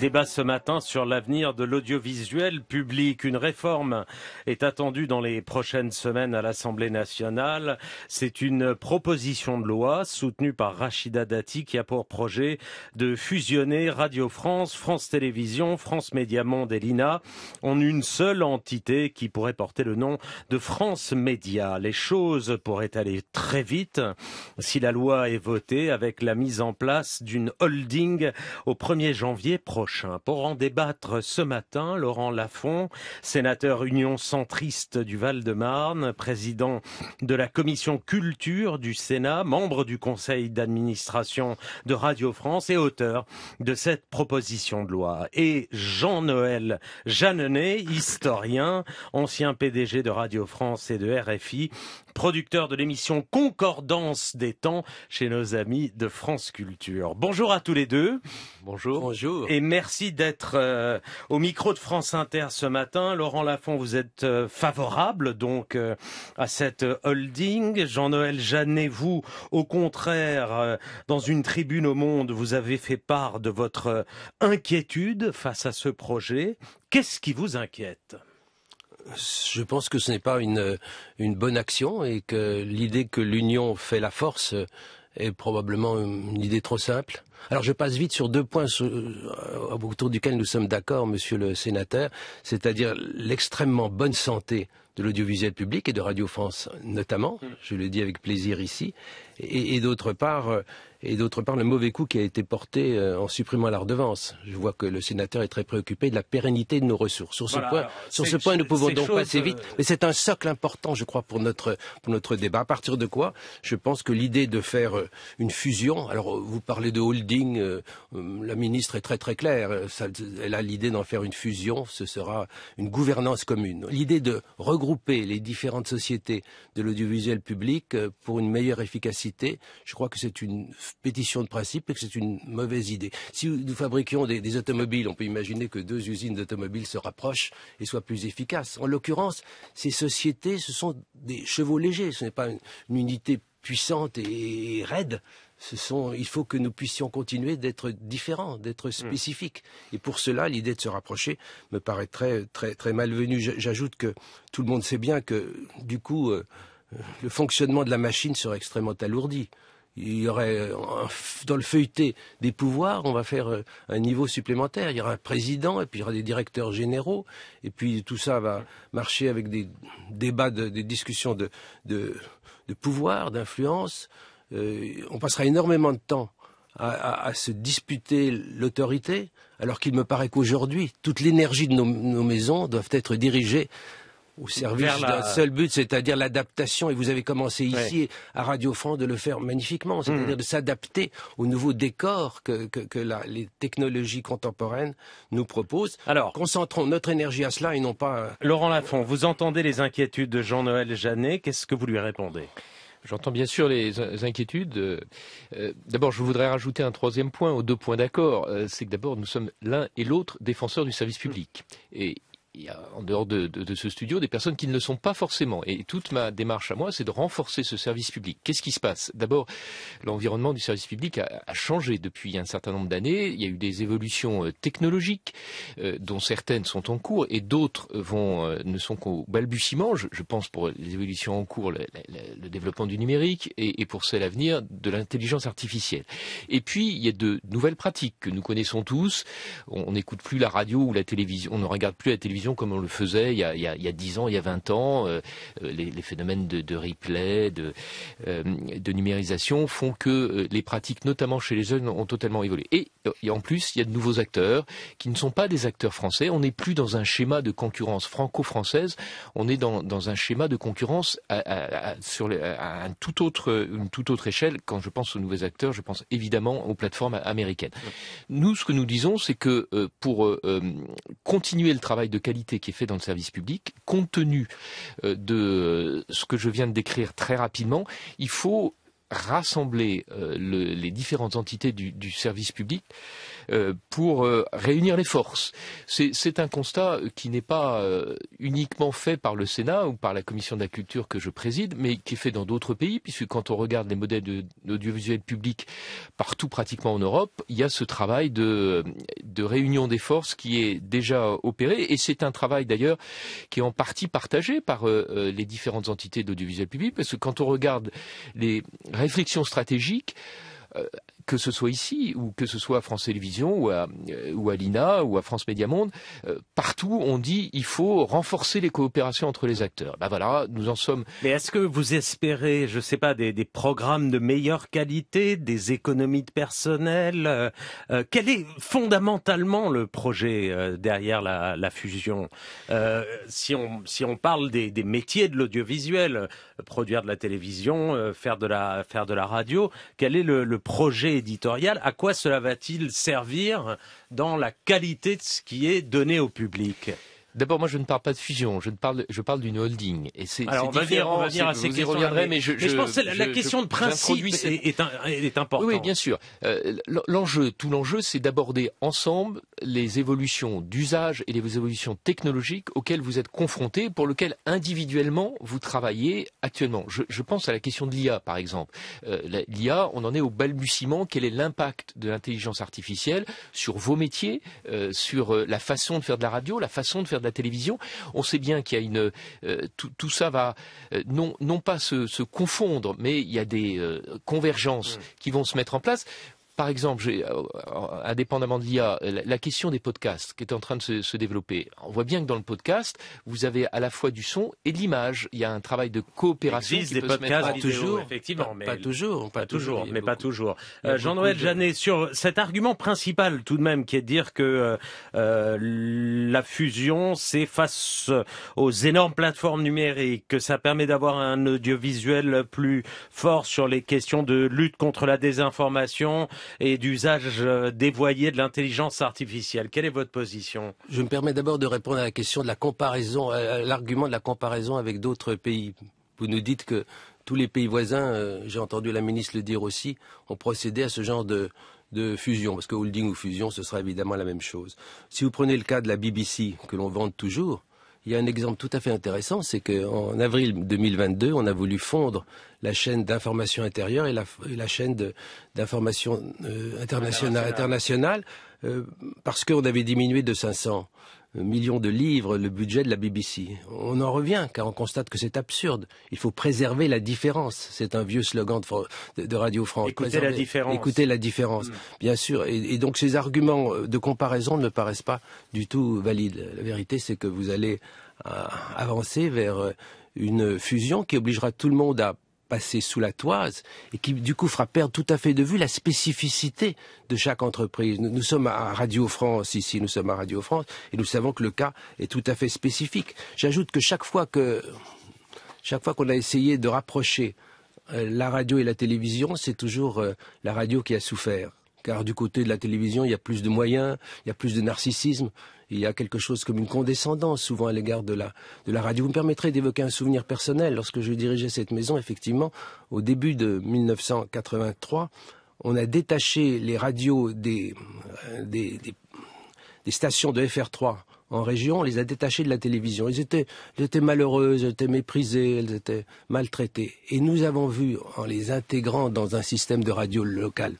Débat ce matin sur l'avenir de l'audiovisuel public. Une réforme est attendue dans les prochaines semaines à l'Assemblée nationale. C'est une proposition de loi soutenue par Rachida Dati qui a pour projet de fusionner Radio France, France Télévisions, France Média Monde et l'INA en une seule entité qui pourrait porter le nom de France Média. Les choses pourraient aller très vite si la loi est votée avec la mise en place d'une holding au 1er janvier prochain. Pour en débattre ce matin, Laurent Lafont, sénateur Union centriste du Val-de-Marne, président de la commission culture du Sénat, membre du conseil d'administration de Radio France et auteur de cette proposition de loi. Et Jean-Noël Jeannenet, historien, ancien PDG de Radio France et de RFI, producteur de l'émission Concordance des temps chez nos amis de France Culture. Bonjour à tous les deux. Bonjour. Bonjour. Et merci d'être euh, au micro de France Inter ce matin. Laurent Lafont, vous êtes euh, favorable donc euh, à cette holding. Jean-Noël Jeannet, vous, au contraire, dans une tribune au Monde, vous avez fait part de votre inquiétude face à ce projet. Qu'est-ce qui vous inquiète je pense que ce n'est pas une, une bonne action et que l'idée que l'union fait la force est probablement une idée trop simple. Alors je passe vite sur deux points euh, autour duquel nous sommes d'accord, monsieur le sénateur, c'est-à-dire l'extrêmement bonne santé de l'audiovisuel public et de Radio France notamment, mm. je le dis avec plaisir ici, et, d'autre part, euh, et d'autre part le mauvais coup qui a été porté euh, en supprimant la redevance. Je vois que le sénateur est très préoccupé de la pérennité de nos ressources. Sur ce point, sur ce point, nous pouvons donc passer vite, mais c'est un socle important, je crois, pour notre pour notre débat. À partir de quoi, je pense que l'idée de faire une fusion. Alors vous parlez de holding euh, euh, la ministre est très très claire. Euh, elle a l'idée d'en faire une fusion. Ce sera une gouvernance commune. L'idée de regrouper les différentes sociétés de l'audiovisuel public pour une meilleure efficacité, je crois que c'est une pétition de principe et que c'est une mauvaise idée. Si nous fabriquions des, automobiles, on peut imaginer que deux usines d'automobiles se rapprochent et soient plus efficaces. En l'occurrence, ces sociétés, ce sont des chevaux légers, ce n'est pas une unité puissante et raide ce sont, il faut que nous puissions continuer d'être différents, d'être mm. spécifiques. Et pour cela, l'idée de se rapprocher me paraît très, très, malvenue. J'ajoute que tout le monde sait bien que, du coup, euh, euh, le fonctionnement de la machine serait extrêmement alourdi. Il y aurait euh, dans le feuilleté des pouvoirs, on va faire un niveau supplémentaire. Il y aura un président et puis il y aura des directeurs généraux. Et puis tout ça va marcher avec des débats, des discussions de, de pouvoir, d'influence. Euh, on passera énormément de temps à, se disputer l'autorité, alors qu'il me paraît qu'aujourd'hui, toute l'énergie de nos, maisons doit être dirigée au service d'un seul but, c'est-à-dire l'adaptation. Et vous avez commencé ici à Radio France de le faire magnifiquement, c'est-à-dire mm. de s'adapter au nouveau décor que, les technologies contemporaines nous proposent. Alors, concentrons notre énergie à cela et non pas. Euh, Laurent Lafont, vous entendez les inquiétudes de Jean-Noël Jeannet. Qu'est-ce que vous lui répondez J'entends bien sûr les inquiétudes. Euh, euh, d'abord, je voudrais rajouter un troisième point aux deux points d'accord. Euh, c'est que d'abord, nous sommes l'un et l'autre défenseurs du service public. Et il en dehors de, ce studio des personnes qui ne le sont pas forcément. Et toute ma démarche à moi, c'est de renforcer ce service public. Qu'est-ce qui se passe D'abord, l'environnement du service public a, changé depuis un certain nombre d'années. Il y a eu des évolutions euh, technologiques, euh, dont certaines sont en cours et d'autres euh, vont ne sont qu'au balbutiement. Je, pense pour les évolutions en cours, le, développement du numérique et, et pour celle à venir, de l'intelligence artificielle. Et puis, il y a de nouvelles pratiques que nous connaissons tous. On n'écoute plus la radio ou la télévision, on ne regarde plus la télévision comme on le faisait il y a, 10 ans, il y a 20 ans. Euh, euh, les, phénomènes de, replay, euh, de, numérisation font que les pratiques, notamment chez les jeunes, ont totalement évolué. Et, en plus, il y a de nouveaux acteurs qui ne sont pas des acteurs français. On n'est plus dans un schéma de concurrence franco-française. On est dans, un schéma de concurrence à, sur un tout autre, une toute autre échelle. Quand je pense aux nouveaux acteurs, je pense évidemment aux plateformes américaines. Nous, ce que nous disons, c'est que pour continuer le travail de qualité, qui est fait dans le service public, compte tenu euh, de euh, ce que je viens de décrire très rapidement, il faut rassembler euh, les différentes entités du, service public pour réunir les forces. C'est un constat qui n'est pas uniquement fait par le Sénat ou par la Commission de la Culture que je préside, mais qui est fait dans d'autres pays, puisque quand on regarde les modèles d'audiovisuel public partout pratiquement en Europe, il y a ce travail de, de réunion des forces qui est déjà opéré. Et c'est un travail d'ailleurs qui est en partie partagé par euh, euh, les différentes entités d'audiovisuel public, parce que quand on regarde les réflexions stratégiques, euh, que ce soit ici ou que ce soit à France Télévisions ou à, euh, ou à l'INA ou à France Média Monde, euh, partout on dit il faut renforcer les coopérations entre les acteurs. Ben voilà, nous en sommes. Mais est-ce que vous espérez, je sais pas, des, programmes de meilleure qualité, des économies de personnel Quel est fondamentalement le projet derrière la, fusion si, on, si on parle des, métiers de l'audiovisuel, produire de la télévision, faire, de la, faire de la radio, quel est le, le projet éditorial, à quoi cela va-t-il servir dans la qualité de ce qui est donné au public D'abord, moi, je ne parle pas de fusion. Je parle, je parle d'une holding. Et c'est Alors, on va venir, à ces questions. mais, je, pense que la, question de principe est, importante. Oui, bien sûr. Euh, l'enjeu, tout l'enjeu, c'est d'aborder ensemble les évolutions d'usage et les évolutions technologiques auxquelles vous êtes confrontés, pour lesquelles individuellement vous travaillez actuellement. Je, pense à la question de l'IA, par exemple. Euh, L'IA, on en est au balbutiement. Quel est l'impact de l'intelligence artificielle sur vos métiers, euh, sur euh, la façon de faire de la radio, la façon de faire de la télévision On sait bien qu'il y a une... tout, ça va non, pas se, confondre, mais il y a des convergences mm. qui vont se mettre en place. Par exemple, euh, euh, indépendamment de l'IA, la question des podcasts qui est en train de se, développer. On voit bien que dans le podcast, vous avez à la fois du son et de l'image. Il y a un travail de coopération. des podcasts toujours, effectivement, pas, mais pas toujours, pas, toujours, mais pas toujours. Euh, Jean-Noël Jeannet, sur cet argument principal tout de même, qui est de dire que la fusion, c'est face aux énormes plateformes numériques, que ça permet d'avoir un audiovisuel plus fort sur les questions de lutte contre la désinformation et d'usage euh, dévoyé de l'intelligence artificielle. Quelle est votre position Je me permets d'abord de répondre à la question de la comparaison, euh, l'argument de la comparaison avec d'autres pays. Vous nous dites que tous les pays voisins, euh, j'ai entendu la ministre le dire aussi, ont procédé à ce genre de, de fusion, parce que holding ou fusion, ce sera évidemment la même chose. Si vous prenez le cas de la BBC, que l'on vende toujours, il y a un exemple tout à fait intéressant, c'est qu'en avril 2022, on a voulu fondre la chaîne d'information intérieure et la, chaîne d'information euh, internationale, euh, parce qu'on avait diminué de 500 millions de livres le budget de la BBC. On en revient car on constate que c'est absurde. Il faut préserver la différence. C'est un vieux slogan de, Radio France. Écoutez la différence. Écoutez la différence, bien sûr. Et, donc ces arguments euh, de comparaison ne paraissent pas du tout valides. La vérité, c'est que vous allez euh, avancer vers euh, une fusion qui obligera tout le monde à passer sous la toise et qui du coup fera perdre tout à fait de vue la spécificité de chaque entreprise. Nous, sommes à Radio France ici, nous sommes à Radio France et nous savons que le cas est tout à fait spécifique. J'ajoute que chaque fois que chaque fois qu'on a essayé de rapprocher euh, la radio et la télévision, c'est toujours euh, la radio qui a souffert car du côté de la télévision, il y a plus de moyens, il y a plus de narcissisme, il y a quelque chose comme une condescendance souvent à l'égard de la, de la radio. Vous me permettrez d'évoquer un souvenir personnel. Lorsque je dirigeais cette maison, effectivement, au début de 1983, on a détaché les radios des, euh, stations de FR3 en région, on les a détachées de la télévision. étaient, elles étaient malheureuses, elles étaient méprisées, elles étaient maltraitées. Et nous avons vu, en les intégrant dans un système de radio local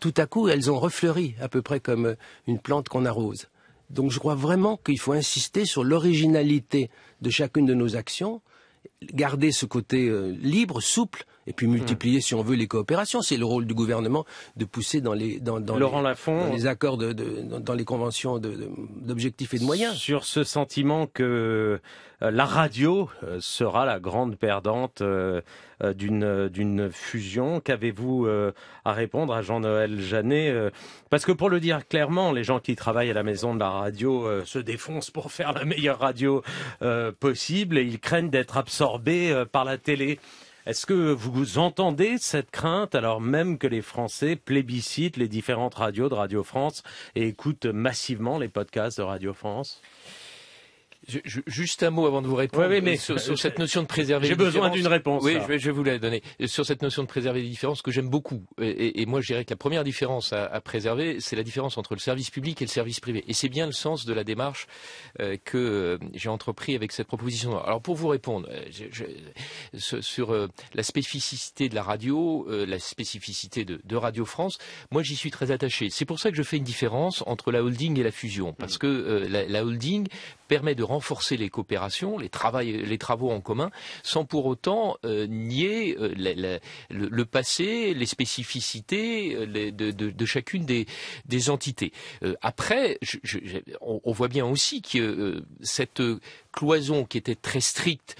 tout à coup, elles ont refleuri, à peu près comme euh, une plante qu'on arrose. Donc je crois vraiment qu'il faut insister sur l'originalité de chacune de nos actions, garder ce côté euh, libre, souple, et puis multiplier, si on veut, les coopérations. C'est le rôle du gouvernement de pousser dans les dans, dans, les, accords de, dans les conventions d'objectifs et de moyens. Sur ce sentiment que euh, la radio euh, sera la grande perdante euh, d'une d'une fusion, qu'avez-vous à répondre à Jean-Noël Jeannet Parce que pour le dire clairement, les gens qui travaillent à la maison de la radio se défoncent pour faire la meilleure radio possible et ils craignent d'être absorbés par la télé. Est-ce que vous entendez cette crainte alors même que les Français plébiscitent les différentes radios de Radio France et écoutent massivement les podcasts de Radio France juste un mot avant de vous répondre oui, mais euh, sur, cette notion de préserver. J'ai besoin d'une réponse. Oui, je vais, vous la donner. Sur cette notion de préserver les différences que j'aime beaucoup. Et, moi, je dirais que la première différence à, préserver, c'est la différence entre le service public et le service privé. Et c'est bien le sens de la démarche euh, que euh, j'ai entrepris avec cette proposition. Alors pour vous répondre, je, sur la spécificité de la radio, la spécificité de, Radio France, moi j'y suis très attaché. C'est pour ça que je fais une différence entre la holding et la fusion, parce mm. que la holding permet de renforcer les coopérations, les, travaux en commun, sans pour autant euh, nier euh, le, passé, les spécificités euh, de, chacune des, entités. après, on, voit bien aussi que cette cloison qui était très stricte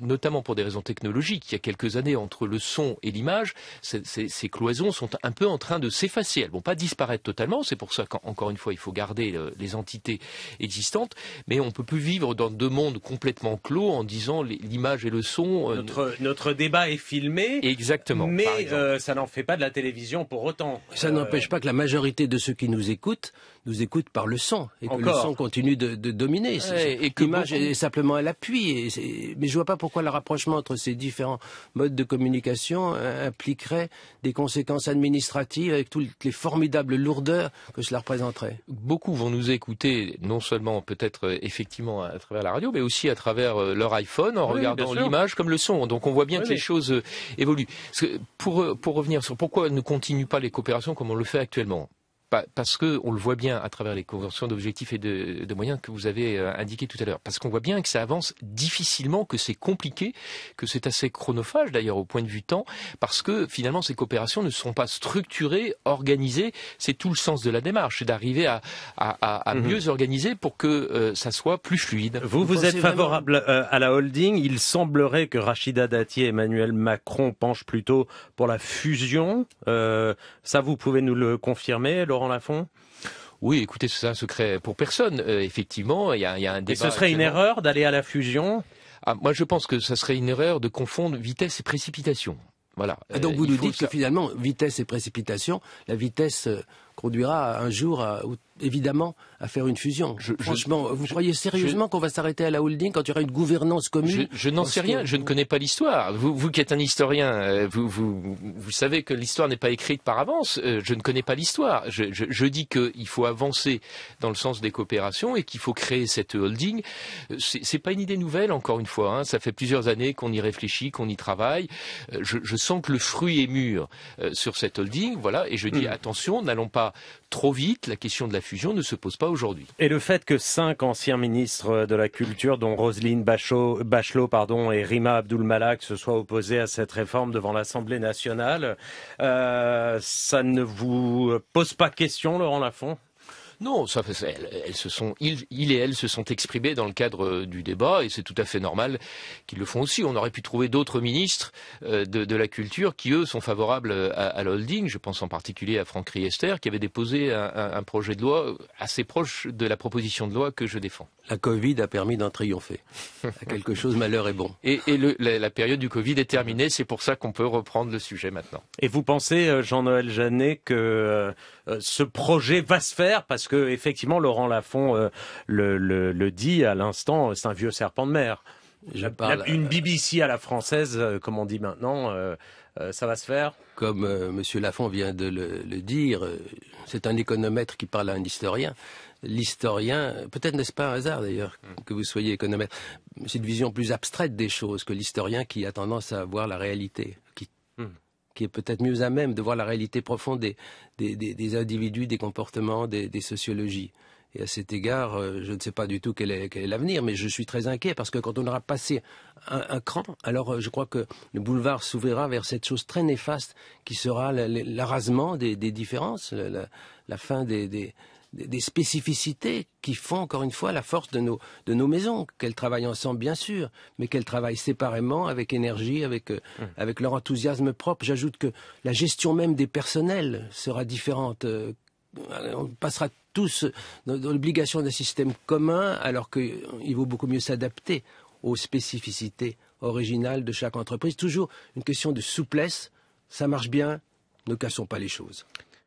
notamment pour des raisons technologiques, il y a quelques années, entre le son et l'image, ces, cloisons sont un peu en train de s'effacer. Elles ne vont pas disparaître totalement, c'est pour ça qu'encore une fois, il faut garder euh, les entités existantes, mais on ne peut plus vivre dans deux mondes complètement clos en disant l'image et le son. Euh, notre, débat est filmé. Exactement. Mais euh, ça n'en fait pas de la télévision pour autant. Ça n'empêche pas que la majorité de ceux qui nous écoutent nous écoute par le son et que le son continue de, dominer. et que l'image est simplement à l'appui. Mais je vois pas pourquoi le rapprochement entre ces différents modes de communication euh, impliquerait des conséquences administratives avec toutes les formidables lourdeurs que cela représenterait. Beaucoup vont nous écouter non seulement peut-être euh, effectivement à travers la radio, mais aussi à travers euh, leur iPhone en regardant l'image comme le son. Donc on voit bien que les choses évoluent. Pour, pour revenir sur pourquoi ne continuent pas les coopérations comme on le fait actuellement parce que on le voit bien à travers les conventions d'objectifs et de, de, moyens que vous avez euh, indiquées tout à l'heure, parce qu'on voit bien que ça avance difficilement, que c'est compliqué, que c'est assez chronophage d'ailleurs au point de vue temps, parce que finalement ces coopérations ne sont pas structurées, organisées. C'est tout le sens de la démarche, c'est d'arriver à, à, à, mhm. mieux organiser pour que euh, ça soit plus fluide. Vous, vous, êtes favorable euh, à la holding. Il semblerait que Rachida Dati et Emmanuel Macron penchent plutôt pour la fusion. ça, vous pouvez nous le confirmer, la fond oui, écoutez, c'est un secret pour personne. Euh, effectivement, il y a, un débat. Et ce serait une erreur d'aller à la fusion ah, Moi, je pense que ce serait une erreur de confondre vitesse et précipitation. Voilà. Ah, donc euh, vous nous dites que finalement, vitesse et précipitation, la vitesse euh, conduira un jour, évidemment, à faire une fusion. Franchement, vous croyez sérieusement qu'on va s'arrêter à la holding quand il y aura une gouvernance commune Je, n'en sais rien, je ne connais pas l'histoire. Vous, vous, qui êtes un historien, euh, vous, vous, vous savez que l'histoire n'est pas écrite par avance. Euh, je ne connais pas l'histoire. Je, dis qu'il faut avancer dans le sens des coopérations et qu'il faut créer cette holding. Euh, c'est pas une idée nouvelle, encore une fois. Hein. Ça fait plusieurs années qu'on y réfléchit, qu'on y travaille. Je, sens que le fruit est mûr sur cette holding, voilà. Et je dis hmm. attention, n'allons pas trop vite, la question de la fusion ne se pose pas aujourd'hui. Et le fait que cinq anciens ministres de la Culture, dont Roselyne Bachelot, pardon, et Rima Abdoulmalak se soient opposés à cette réforme devant l'Assemblée nationale, euh, ça ne vous pose pas question, Laurent Lafont non, ça, elles, se sont, ils, il, et elle se sont exprimés dans le cadre euh, du débat et c'est tout à fait normal qu'ils le font aussi. On aurait pu trouver d'autres ministres euh, de, la culture qui, eux, sont favorables euh, à, l'holding. Je pense en particulier à Franck Riester qui avait déposé un, projet de loi assez proche de la proposition de loi que je défends. La Covid a permis d'en triompher. quelque chose, malheur est bon. Et, la, période du Covid est terminée, c'est pour ça qu'on peut reprendre le sujet maintenant. Et vous pensez, Jean-Noël Jeannet, que ce projet va se faire parce parce que effectivement, Laurent Lafont euh, le, dit à l'instant, c'est un vieux serpent de mer. une euh, BBC à la française, euh, comme on dit maintenant, ça va se faire Comme M. Lafont vient de le, dire, c'est un économètre qui parle à un historien. L'historien, peut-être n'est-ce pas un hasard d'ailleurs hmm. que vous soyez économètre, c'est une vision plus abstraite des choses que l'historien qui a tendance à voir la réalité, qui hmm qui est peut-être mieux à même de voir la réalité profonde des, des, individus, des comportements, des, sociologies. Et à cet égard, euh, je ne sais pas du tout quel est, l'avenir, mais je suis très inquiet parce que quand on aura passé un, cran, alors euh, je crois que le boulevard s'ouvrira vers cette chose très néfaste qui sera l'arasement des, différences, la, fin des, des spécificités qui font encore une fois la force de nos, maisons, qu'elles travaillent ensemble bien sûr, mais qu'elles travaillent séparément avec énergie, avec, euh, mmh. leur enthousiasme propre. J'ajoute que la gestion même des personnels sera différente. Euh, on passera tous dans l'obligation d'un système commun alors qu'il vaut beaucoup mieux s'adapter aux spécificités originales de chaque entreprise. Toujours une question de souplesse, ça marche bien, ne cassons pas les choses.